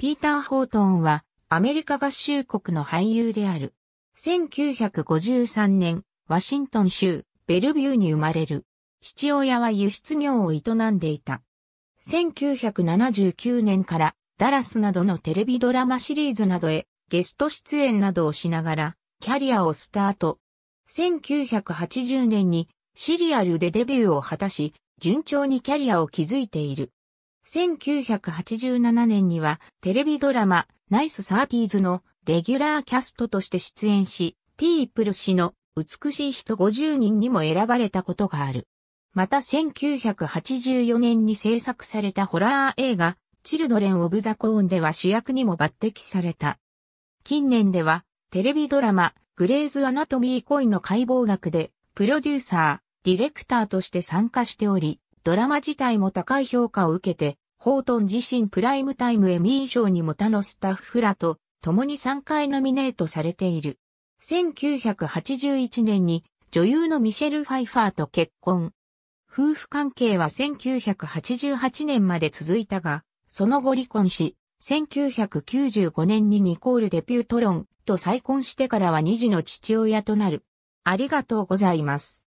ピーター・ホートンはアメリカ合衆国の俳優である。1953年、ワシントン州、ベルビューに生まれる。父親は輸出業を営んでいた。1979年からダラスなどのテレビドラマシリーズなどへゲスト出演などをしながらキャリアをスタート。1980年にシリアルでデビューを果たし、順調にキャリアを築いている。1987年にはテレビドラマナイスサーティーズのレギュラーキャストとして出演し、ピープル氏の美しい人50人にも選ばれたことがある。また1984年に制作されたホラー映画、チルドレン・オブ・ザ・コーンでは主役にも抜擢された。近年では、テレビドラマ、グレーズ・アナトミー・コインの解剖学で、プロデューサー、ディレクターとして参加しており、ドラマ自体も高い評価を受けて、ホートン自身プライムタイムエミー賞にも他のスタッフらと共に3回ノミネートされている。1981年に女優のミシェル・ファイファーと結婚。夫婦関係は1988年まで続いたが、その後離婚し、1995年にニコール・デピュートロンと再婚してからは2児の父親となる。ありがとうございます。